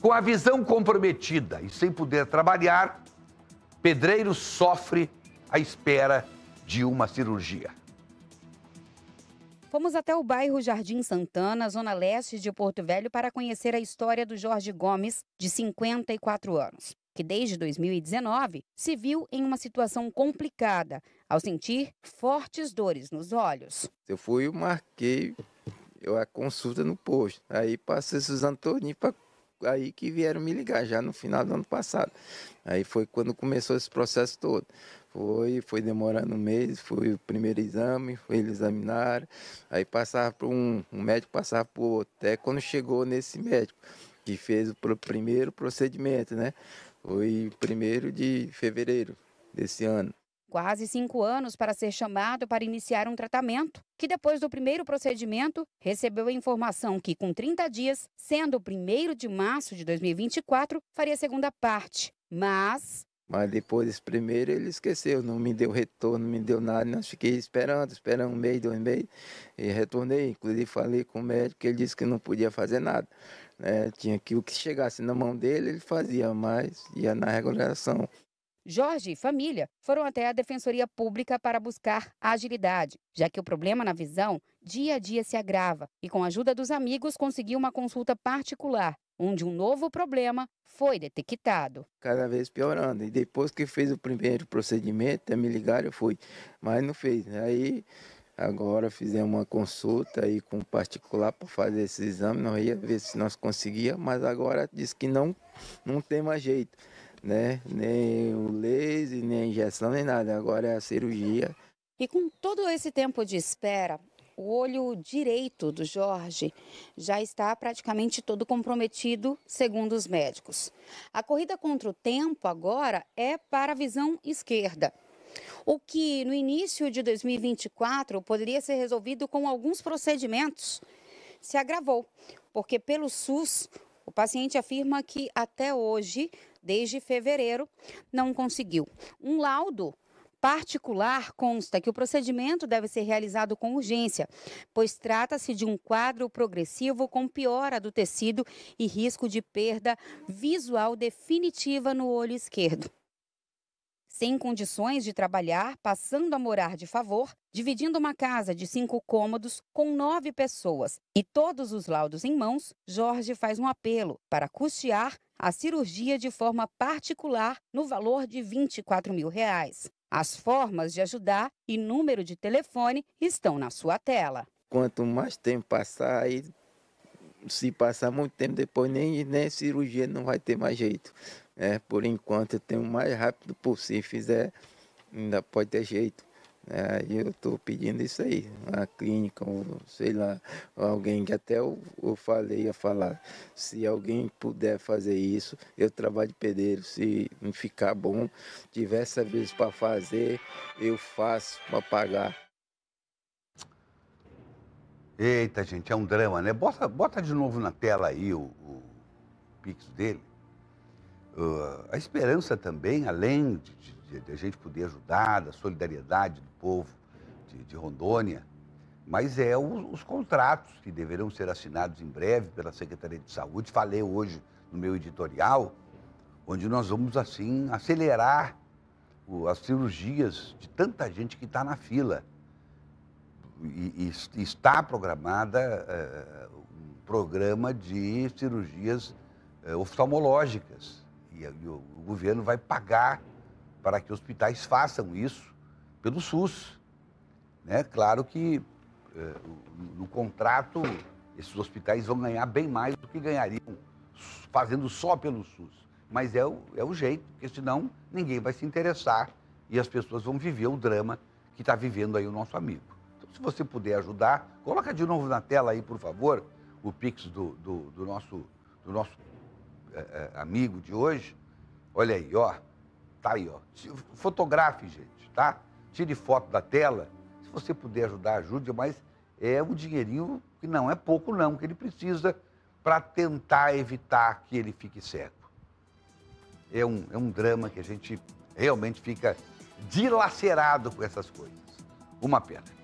Com a visão comprometida e sem poder trabalhar, Pedreiro sofre à espera de uma cirurgia. Fomos até o bairro Jardim Santana, zona leste de Porto Velho, para conhecer a história do Jorge Gomes, de 54 anos, que desde 2019 se viu em uma situação complicada, ao sentir fortes dores nos olhos. Eu fui e marquei eu a consulta no posto. Aí passei Suzano Toninho para aí que vieram me ligar, já no final do ano passado. Aí foi quando começou esse processo todo. Foi, foi demorando um mês, foi o primeiro exame, foi eles examinaram, aí passava por um, um médico, passava por outro. Até quando chegou nesse médico, que fez o primeiro procedimento, né? Foi primeiro de fevereiro desse ano quase cinco anos para ser chamado para iniciar um tratamento, que depois do primeiro procedimento recebeu a informação que, com 30 dias, sendo o primeiro de março de 2024, faria a segunda parte. Mas. Mas depois desse primeiro ele esqueceu, não me deu retorno, não me deu nada. Nós fiquei esperando, esperando um mês, dois meses, e retornei. Inclusive falei com o médico, ele disse que não podia fazer nada. É, tinha que o que chegasse na mão dele, ele fazia, mas ia na regulação. Jorge e família foram até a Defensoria Pública para buscar agilidade, já que o problema na visão dia a dia se agrava e, com a ajuda dos amigos, conseguiu uma consulta particular, onde um novo problema foi detectado. Cada vez piorando. E depois que fez o primeiro procedimento, me ligaram, eu fui, mas não fez. Né? Aí Agora fizemos uma consulta aí com um particular para fazer esse exame, nós ia ver se nós conseguia, mas agora diz que não, não tem mais jeito né? Nem o laser, nem a injeção, nem nada. Agora é a cirurgia. E com todo esse tempo de espera, o olho direito do Jorge já está praticamente todo comprometido, segundo os médicos. A corrida contra o tempo agora é para a visão esquerda. O que no início de 2024 poderia ser resolvido com alguns procedimentos se agravou, porque pelo SUS o paciente afirma que até hoje desde fevereiro, não conseguiu. Um laudo particular consta que o procedimento deve ser realizado com urgência, pois trata-se de um quadro progressivo com piora do tecido e risco de perda visual definitiva no olho esquerdo sem condições de trabalhar, passando a morar de favor, dividindo uma casa de cinco cômodos com nove pessoas e todos os laudos em mãos, Jorge faz um apelo para custear a cirurgia de forma particular no valor de 24 mil reais. As formas de ajudar e número de telefone estão na sua tela. Quanto mais tempo passar, se passar muito tempo depois, nem, nem cirurgia não vai ter mais jeito. É, por enquanto eu tenho o mais rápido possível, fizer, ainda pode ter jeito. É, eu estou pedindo isso aí, a clínica, ou sei lá, alguém que até eu, eu falei a falar, se alguém puder fazer isso, eu trabalho de pedreiro, se ficar bom, tiver essa vez para fazer, eu faço para pagar. Eita, gente, é um drama, né? Bota, bota de novo na tela aí o, o pix dele uh, a esperança também, além de, de, de, a gente poder ajudar, da solidariedade do povo de, de Rondônia, mas é o, os contratos que deverão ser assinados em breve pela Secretaria de Saúde. Falei hoje no meu editorial, onde nós vamos, assim, acelerar o, as cirurgias de tanta gente que está na fila. E, e, está programada uh, um programa de cirurgias uh, oftalmológicas e, e o governo vai pagar para que hospitais façam isso pelo SUS. Né? Claro que é, no contrato esses hospitais vão ganhar bem mais do que ganhariam fazendo só pelo SUS. Mas é o, é o jeito, porque senão ninguém vai se interessar e as pessoas vão viver o drama que está vivendo aí o nosso amigo. Então, se você puder ajudar, coloca de novo na tela aí, por favor, o Pix do, do, do nosso, do nosso é, é, amigo de hoje, olha aí, ó, tá aí, ó. Fotografe, gente, tá? Tire foto da tela. Se você puder ajudar, ajude, mas é um dinheirinho que não é pouco, não, que ele precisa para tentar evitar que ele fique cego. É um, é um drama que a gente realmente fica dilacerado com essas coisas. Uma pena.